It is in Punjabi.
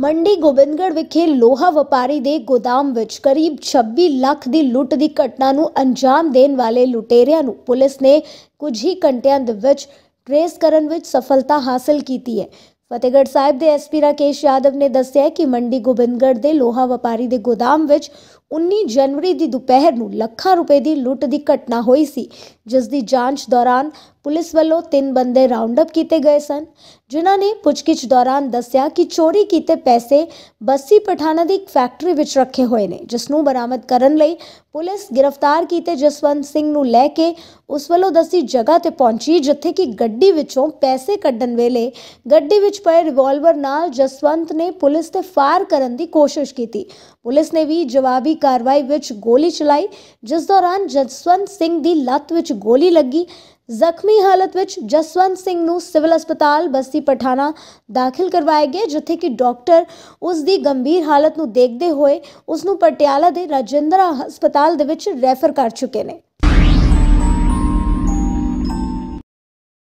ਮੰਡੀ ਗੋਬਿੰਦਗੜ ਵਿਖੇ ਲੋਹਾ ਵਪਾਰੀ ਦੇ ਗੋਦਾਮ ਵਿੱਚ ਕਰੀਬ 26 ਲੱਖ ਦੀ ਲੁੱਟ ਦੀ ਘਟਨਾ ਨੂੰ ਅੰਜਾਮ ਦੇਣ ਵਾਲੇ ਲੁਟੇਰਿਆਂ ਨੂੰ ਪੁਲਿਸ ਨੇ ਕੁਝ ਹੀ ਘੰਟਿਆਂ ਦੇ ਵਿੱਚ ਟ੍ਰੇਸ ਕਰਨ ਵਿੱਚ ਸਫਲਤਾ ਹਾਸਲ ਕੀਤੀ ਹੈ ਫਤਿਹਗੜ੍ਹ ਸਾਹਿਬ ਦੇ ਐਸਪੀ ਰਾਕੇਸ਼ ਯਾਦਵ ਨੇ ਦੱਸਿਆ ਕਿ ਮੰਡੀ ਗੋਬਿੰਦਗੜ੍ਹ ਦੇ ਲੋਹਾ ਵਪਾਰੀ ਦੇ ਗੋਦਾਮ ਵਿੱਚ 19 ਜਨਵਰੀ ਦੀ ਦੁਪਹਿਰ ਨੂੰ ਲੱਖਾਂ ਰੁਪਏ ਦੀ ਲੁੱਟ ਦੀ ਘਟਨਾ ਹੋਈ ਸੀ ਜਿਸ ਦੀ ਜਾਂਚ ਦੌਰਾਨ ਪੁਲਿਸ ਵੱਲੋਂ ਤਿੰਨ ਬੰਦੇ ਰਾਉਂਡ ਅਪ ਕੀਤੇ ਗਏ ਸਨ ਜਿਨ੍ਹਾਂ ਨੇ ਪੁੱਛਗਿੱਛ ਦੌਰਾਨ ਦੱਸਿਆ ਕਿ ਚੋਰੀ ਕੀਤੇ ਪੈਸੇ ਬੱਸੀ ਪਠਾਣਾ ਦੀ ਇੱਕ ਫੈਕਟਰੀ ਵਿੱਚ ਰੱਖੇ ਹੋਏ ਨੇ ਜਿਸ ਨੂੰ ਬਰਾਮਦ ਕਰਨ ਲਈ ਪੁਲਿਸ ਗ੍ਰਿਫਤਾਰ ਕੀਤੇ ਜਸਵੰਤ ਸਿੰਘ ਨੂੰ ਲੈ ਕੇ ਉਸ ਵੱਲੋਂ ਦੱਸੀ ਜਗ੍ਹਾ ਤੇ ਪਹੁੰਚੀ ਜਿੱਥੇ ਕਿ ਗੱਡੀ ਵਿੱਚੋਂ ਪੈਸੇ ਕੱਢਣ ਵੇਲੇ ਗੱਡੀ ਵਿੱਚ ਪਏ ਰਿਵਾਲਵਰ ਨਾਲ ਜਸਵੰਤ ਨੇ ਪੁਲਿਸ ਤੇ ਫਾਇਰ ਕਰਨ ਦੀ ਕੋਸ਼ਿਸ਼ ਕੀਤੀ ਪੁਲਿਸ ਨੇ ਵੀ ਜਵਾਬੀ ਕਾਰਵਾਈ ਵਿੱਚ ਗੋਲੀ ਚਲਾਈ ਜਿਸ ਦੌਰਾਨ ਜਸਵੰਤ ਸਿੰਘ ਦੀ ਲੱਤ ਵਿੱਚ ਗੋਲੀ ਲੱਗੀ ਜ਼ਖਮੀ ਹਾਲਤ ਵਿੱਚ ਜਸਵੰਤ ਸਿੰਘ ਨੂੰ ਸਿਵਲ ਹਸਪਤਾਲ ਬਸਤੀ ਪਠਾਣਾ ਦਾਖਲ ਕਰਵਾਇਆ ਗਿਆ ਜਿੱਥੇ ਕਿ ਡਾਕਟਰ ਉਸ ਦੀ ਗੰਭੀਰ ਹਾਲਤ ਨੂੰ ਦੇਖਦੇ ਹੋਏ ਉਸ ਨੂੰ ਪਟਿਆਲਾ ਦੇ ਰਾਜਿੰਦਰਾ ਹਸਪਤਾਲ ਦੇ ਵਿੱਚ ਰੈਫਰ ਕਰ ਚੁੱਕੇ ਨੇ